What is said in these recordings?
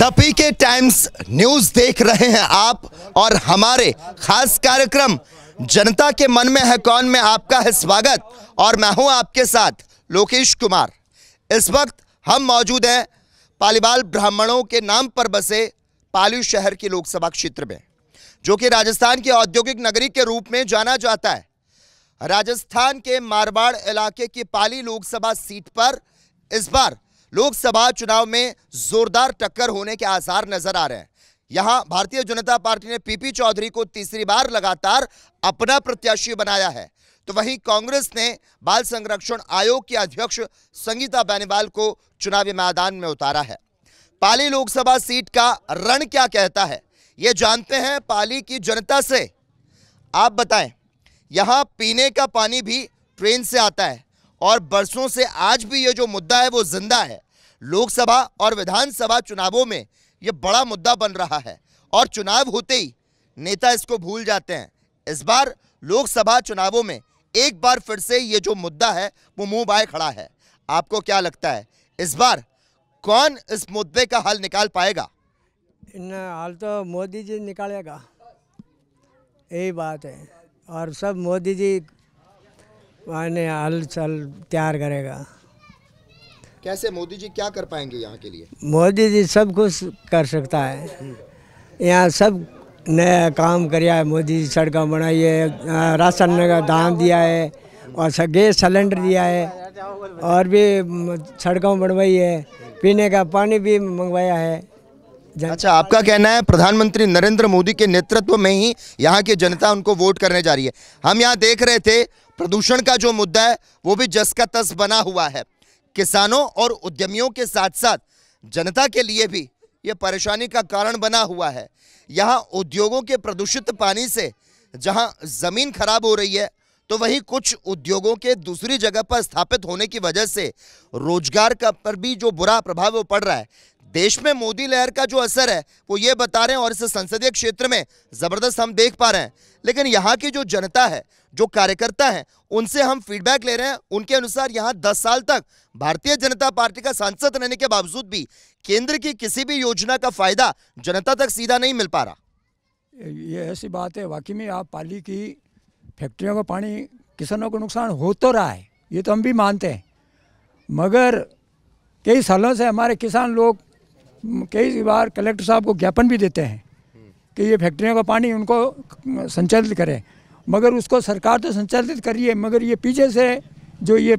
The P K Times news देख रहे हैं आप और हमारे खास कार्यक्रम जनता के मन में है कौन में आपका है स्वागत और मैं हूं आपके साथ लोकेश कुमार इस वक्त हम मौजूद हैं पालीवाल ब्राह्मणों के नाम पर बसे पाली शहर के लोकसभा क्षेत्र में जो कि राजस्थान की औद्योगिक नगरी के रूप में जाना जाता है राजस्थान के मारवाड़ इलाके की पाली लोकसभा सीट पर इस बार लोकसभा चुनाव में जोरदार टक्कर होने के आसार नजर आ रहे हैं यहां भारतीय जनता पार्टी ने पीपी चौधरी को तीसरी बार लगातार अपना प्रत्याशी बनाया है तो वहीं कांग्रेस ने बाल संरक्षण आयोग की अध्यक्ष संगीता बेनीवाल को चुनावी मैदान में उतारा है पाली लोकसभा सीट का रण क्या कहता है ये जानते हैं पाली की जनता से आप बताएं यहां पीने का पानी भी ट्रेन से आता है और बरसों से आज भी ये जो मुद्दा है वो जिंदा है लोकसभा और विधानसभा चुनावों में ये बड़ा मुद्दा बन रहा है और चुनाव होते ही नेता इसको भूल जाते हैं इस बार लोकसभा चुनावों में एक बार फिर से ये जो मुद्दा है वो मुंह बाय खड़ा है आपको क्या लगता है इस बार कौन इस मुद्दे का हल निकाल पाएगा हाल तो मोदी जी निकालेगा यही बात है और सब मोदी जी माने हल चल तैयार करेगा कैसे मोदी जी क्या कर पाएंगे यहाँ के लिए मोदी जी सब कुछ कर सकता है यहाँ सब नया काम कर है मोदी जी सड़क बनाई है राशन का दान दिया है और गैस सिलेंडर दिया है और भी सड़कों बनवाई है पीने का पानी भी मंगवाया है अच्छा आपका कहना है प्रधानमंत्री नरेंद्र मोदी के नेतृत्व में ही यहाँ की जनता उनको वोट करने जा रही है हम यहाँ देख रहे थे प्रदूषण का जो मुद्दा है वो भी जस का तस बना हुआ है किसानों और उद्यमियों के साथ साथ जनता के लिए भी ये परेशानी का कारण बना हुआ है यहाँ उद्योगों के प्रदूषित पानी से जहाँ ज़मीन खराब हो रही है तो वहीं कुछ उद्योगों के दूसरी जगह पर स्थापित होने की वजह से रोजगार का पर भी जो बुरा प्रभाव वो पड़ रहा है देश में मोदी लहर का जो असर है वो ये बता रहे हैं और इस संसदीय क्षेत्र में ज़बरदस्त हम देख पा रहे हैं लेकिन यहाँ की जो जनता है जो कार्यकर्ता हैं उनसे हम फीडबैक ले रहे हैं उनके अनुसार यहाँ दस साल तक भारतीय जनता पार्टी का सांसद रहने के बावजूद भी केंद्र की किसी भी योजना का फायदा जनता तक सीधा नहीं मिल पा रहा ये ऐसी बात है वाकई में आप पाली की फैक्ट्रियों का पानी किसानों को नुकसान हो तो रहा है ये तो हम भी मानते हैं मगर कई सालों से हमारे किसान लोग कई बार कलेक्टर साहब को ज्ञापन भी देते हैं कि ये फैक्ट्रियों का पानी उनको संचालित करें मगर उसको सरकार तो संचालित कर रही है मगर ये पीछे से जो ये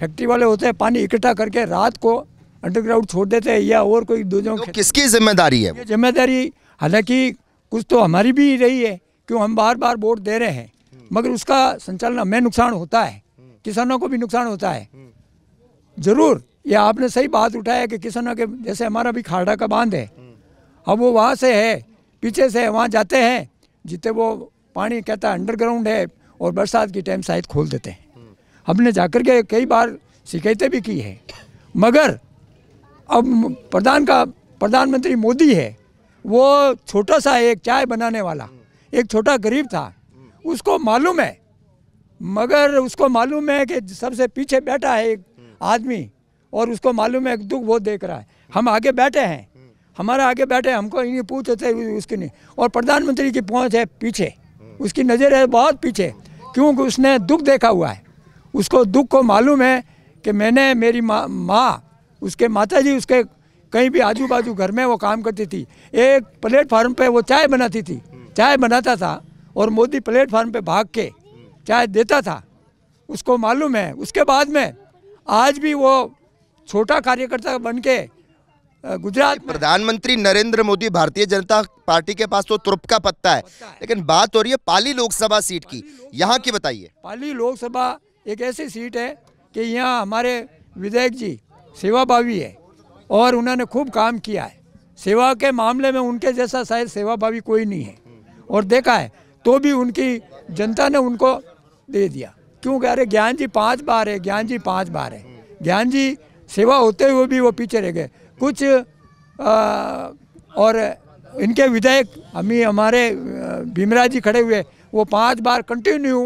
फैक्ट्री वाले होते हैं पानी इकट्ठा करके रात को अंडरग्राउंड छोड़ देते हैं या और कोई दूसरों तो किसकी जिम्मेदारी है जिम्मेदारी हालांकि कुछ तो हमारी भी रही है क्यों हम बार बार वोट दे रहे हैं मगर उसका संचालन हमें नुकसान होता है किसानों को भी नुकसान होता है ज़रूर ये आपने सही बात उठाया कि किसानों के जैसे हमारा भी खाड़ा का बांध है अब वो वहाँ से है पीछे से वहाँ जाते हैं जितने वो पानी कहता है अंडरग्राउंड है और बरसात के टाइम शायद खोल देते हैं हमने जाकर के कई बार शिकायतें भी की है मगर अब प्रधान का प्रधानमंत्री मोदी है वो छोटा सा एक चाय बनाने वाला एक छोटा गरीब था उसको मालूम है मगर उसको मालूम है कि सबसे पीछे बैठा है एक आदमी और उसको मालूम है दुख वो देख रहा है हम आगे बैठे हैं हमारा आगे बैठे हमको इन्हीं पूछते थे उसके नहीं और प्रधानमंत्री की पहुँच है पीछे उसकी नज़र है बहुत पीछे क्योंकि उसने दुख देखा हुआ है उसको दुख को मालूम है कि मैंने मेरी माँ माँ उसके माता जी उसके कहीं भी आजू बाजू घर में वो काम करती थी एक प्लेटफार्म पे वो चाय बनाती थी चाय बनाता था और मोदी प्लेटफार्म पे भाग के चाय देता था उसको मालूम है उसके बाद में आज भी वो छोटा कार्यकर्ता बन के गुजरात प्रधानमंत्री नरेंद्र मोदी भारतीय जनता पार्टी के पास तो तुरप का पत्ता है लेकिन बात हो रही है पाली लोकसभा सीट की यहाँ की बताइए पाली लोकसभा एक ऐसी सीट है कि यहाँ हमारे विधायक जी सेवा भावी है और उन्होंने खूब काम किया है सेवा के मामले में उनके जैसा शायद सेवा भावी कोई नहीं है और देखा है तो भी उनकी जनता ने उनको दे दिया क्यों कह रहे ज्ञान जी पाँच बार है ज्ञान जी पाँच बार है ज्ञान जी सेवा होते हुए भी वो पीछे रह गए कुछ आ, और इनके विधायक हम हमारे भीमराज जी खड़े हुए वो पांच बार कंटिन्यू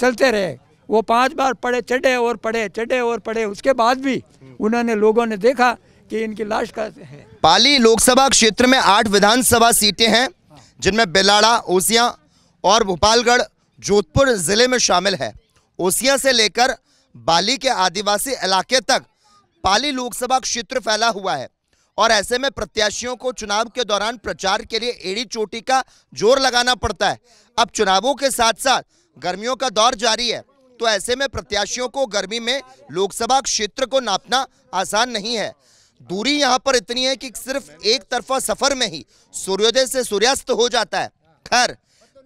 चलते रहे वो पांच बार पढ़े चढ़े और पढ़े चढ़े और पढ़े उसके बाद भी उन्होंने लोगों ने देखा कि इनकी लाश का है पाली लोकसभा क्षेत्र में आठ विधानसभा सीटें हैं जिनमें बेलाड़ा ओसिया और भोपालगढ़ जोधपुर ज़िले में शामिल है ओसिया से लेकर बाली के आदिवासी इलाके तक पाली लोकसभा क्षेत्र फैला हुआ है और ऐसे में प्रत्याशियों को चुनाव के दौरान प्रचार के लिए एड़ी चोटी का जोर लगाना पड़ता है अब चुनावों के साथ साथ गर्मियों का दौर जारी है तो ऐसे में प्रत्याशियों को गर्मी में लोकसभा क्षेत्र को नापना आसान नहीं है दूरी यहाँ पर इतनी है कि सिर्फ एक तरफा सफर में ही सूर्योदय से सूर्यास्त हो जाता है खैर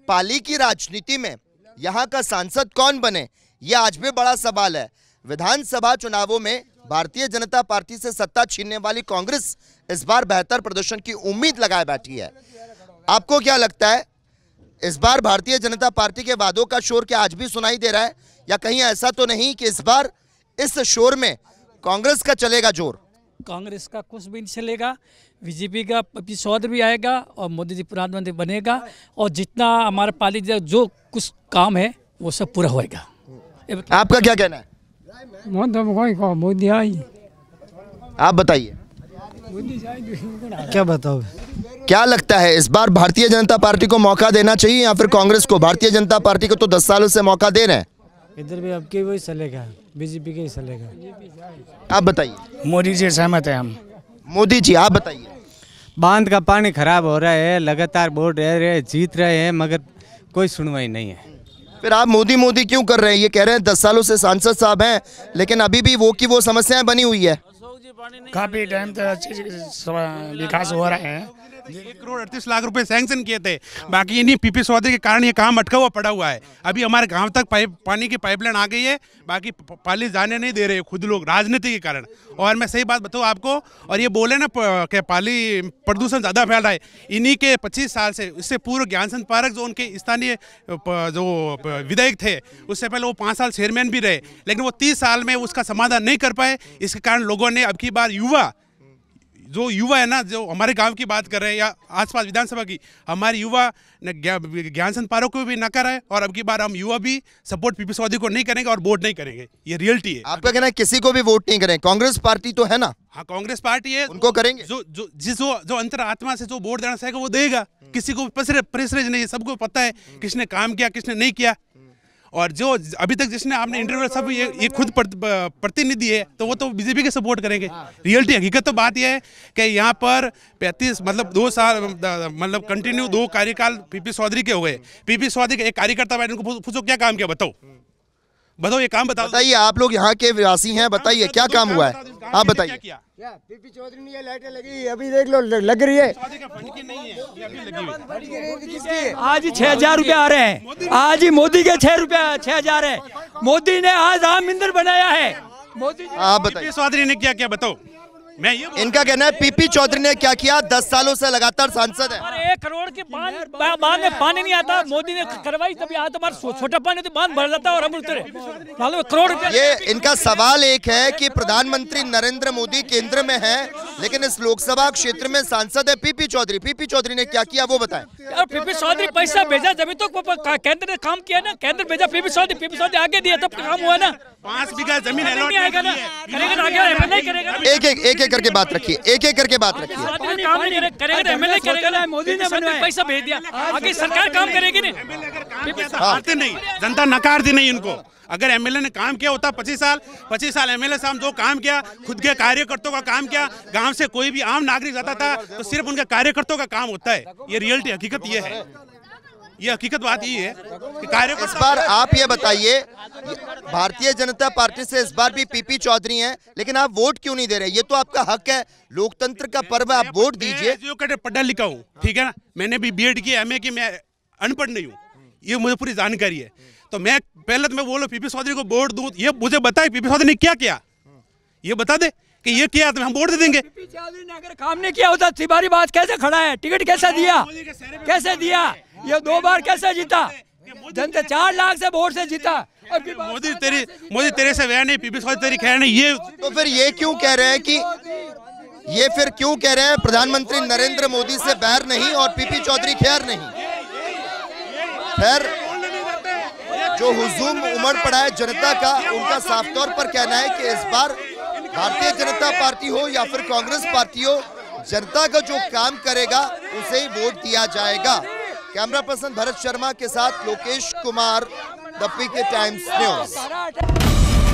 पाली की राजनीति में यहाँ का सांसद कौन बने यह आज भी बड़ा सवाल है विधानसभा चुनावों में भारतीय जनता पार्टी से सत्ता छीनने वाली कांग्रेस इस बार बेहतर प्रदर्शन की उम्मीद लगाए बैठी है आपको क्या लगता है इस बार भारतीय जनता पार्टी के वादों का शोर क्या आज भी सुनाई दे रहा है या कहीं ऐसा तो नहीं कि इस बार इस शोर में कांग्रेस का चलेगा जोर कांग्रेस का कुछ भी नहीं चलेगा बीजेपी का पिछौद भी आएगा और मोदी जी प्रधानमंत्री बनेगा और जितना हमारे पाली जो कुछ काम है वो सब पूरा होएगा आपका क्या कहना है को आई आप बताइए क्या बताओ क्या लगता है इस बार भारतीय जनता पार्टी को मौका देना चाहिए या फिर कांग्रेस को भारतीय जनता पार्टी को तो दस सालों से मौका दे रहे हैं इधर भी आपके वही चलेगा बीजेपी के ही चलेगा आप बताइए मोदी जी सहमत है हम मोदी जी आप बताइए बांध का पानी खराब हो रहा है लगातार बोल रहे जीत रहे हैं मगर कोई सुनवाई नहीं है फिर आप मोदी मोदी क्यों कर रहे हैं ये कह रहे हैं दस सालों से सांसद साहब हैं लेकिन अभी भी वो की वो समस्याएं बनी हुई है काफ़ी टाइम तक अच्छे विकास हो रहे हैं एक करोड़ अड़तीस लाख रुपए सैंक्शन किए थे हाँ। बाकी इन्हीं पीपी सौदे के कारण ये काम अटका हुआ पड़ा हुआ है हाँ। अभी हमारे गांव तक पाइप पानी की पाइपलाइन आ गई है बाकी पाली जाने नहीं दे रहे खुद लोग राजनीति के कारण और मैं सही बात बताऊँ आपको और ये बोले ना कि पाली प्रदूषण ज़्यादा फैल रहा है इन्हीं के पच्चीस साल से इससे पूर्व ज्ञान चंद पारक जो उनके स्थानीय जो विधायक थे उससे पहले वो पाँच साल चेयरमैन भी रहे लेकिन वो तीस साल में उसका समाधान नहीं कर पाए इसके कारण लोगों ने अब की बार युवा जो युवा है ना जो हमारे गांव की बात कर रहे हैं या आसपास विधानसभा की हमारे युवा ज्ञान संत पारो को भी ना करा है और अब की बार हम युवा भी सपोर्ट पीपी सौदी को नहीं करेंगे और वोट नहीं करेंगे ये रियलिटी है आपका कहना है किसी को भी वोट नहीं करें कांग्रेस पार्टी तो है ना हाँ कांग्रेस पार्टी है उनको करेंगे जो जो जिस जो जो आत्मा से जो वोट देना चाहेगा वो देगा हम्म। किसी को प्रेसरेज नहीं है सबको पता है किसने काम किया किसने नहीं किया और जो अभी तक जिसने आपने इंटरव्यू सब ये ये खुद प्रतिनिधि है तो वो तो बीजेपी के सपोर्ट करेंगे रियलिटी हाँ। हकीकत तो बात यह है कि यहाँ पर पैंतीस मतलब दो साल मतलब कंटिन्यू दो कार्यकाल पीपी चौधरी के हुए पीपी चौधरी के एक कार्यकर्ता बैठे उनको पूछो क्या काम किया बताओ बताओ ये काम बताओ बताइए आप लोग यहाँ के निवासी हैं बताइए क्या तो काम, हुआ है आप बताइए पीपी चौधरी ने ये लाइटें लगी अभी देख लो लग रही है आज ही छह हजार रूपए आ रहे हैं आज ही मोदी के छह रूपए छह हजार है मोदी ने आज राम मंदिर बनाया है मोदी आप बताइए चौधरी ने क्या क्या बताओ मैं ये इनका कहना है पीपी चौधरी ने क्या किया दस सालों से लगातार सांसद है एक करोड़ के बांध बांध में पानी नहीं आता मोदी ने करवाई तभी आज हमारा छोटा पानी तो बांध भर जाता और हम उतरे तो तो करोड़ ये इनका सवाल एक है कि प्रधानमंत्री नरेंद्र मोदी केंद्र में है लेकिन इस लोकसभा क्षेत्र में सांसद है पीपी चौधरी पीपी चौधरी ने क्या किया वो बताए पीपी चौधरी पैसा भेजा जमीन तो केंद्र ने काम किया ना केंद्र भेजा पीपी चौधरी पीपी चौधरी आगे दिया तब तो काम हुआ ना पांच बीघा जमीन तो एक एक एक एक करके बात रखिए एक एक करके बात रखिए तो मोदी ने पैसा भेज दिया आगे सरकार काम करेगी हाँ। नहीं जनता नकार दी नहीं इनको अगर एमएलए ने काम किया होता पच्चीस साल पच्चीस साल एमएलए साहब जो काम किया खुद के कार्यकर्ताओं का काम किया गांव से कोई भी आम नागरिक जाता था तो सिर्फ उनके कार्यकर्ताओं का काम होता है ये रियलिटी हकीकत ये है ये हकीकत बात ये है कि कार्य इस बार आप ये बताइए भारतीय जनता पार्टी से इस बार भी पीपी चौधरी हैं लेकिन आप वोट क्यों नहीं दे रहे ये तो आपका हक है लोकतंत्र का पर्व आप वोट दीजिए पढ़ा लिखा हूँ ठीक है ना मैंने भी बी एड किया एम ए की मैं अनपढ़ नहीं हूँ ये मुझे पूरी जानकारी है तो मैं पहले तो मैं बोलो पीपी चौधरी को वोट दूँ ये मुझे बताए पीपी चौधरी ने क्या किया ये बता दे कि ये किया तो हम वोट दे देंगे चौधरी ने अगर काम नहीं किया होता तो तिवारी बात कैसे खड़ा है टिकट कैसे दिया कैसे दिया ये दो बार कैसे जीता जनता चार लाख से वोट से जीता मोदी तेरी मोदी तेरे से वह नहीं पीपी चौधरी तेरी खैर नहीं ये तो फिर ये क्यों कह रहे हैं कि ये फिर क्यों कह रहे हैं प्रधानमंत्री नरेंद्र मोदी से बैर नहीं और पीपी चौधरी खैर नहीं खैर जो हुजूम उमड़ पड़ा है जनता का उनका साफ तौर पर कहना है कि इस बार भारतीय जनता पार्टी हो या फिर कांग्रेस पार्टी हो जनता का जो काम करेगा उसे ही वोट दिया जाएगा कैमरा पर्सन भरत शर्मा के साथ Lokesh Kumar the K Times news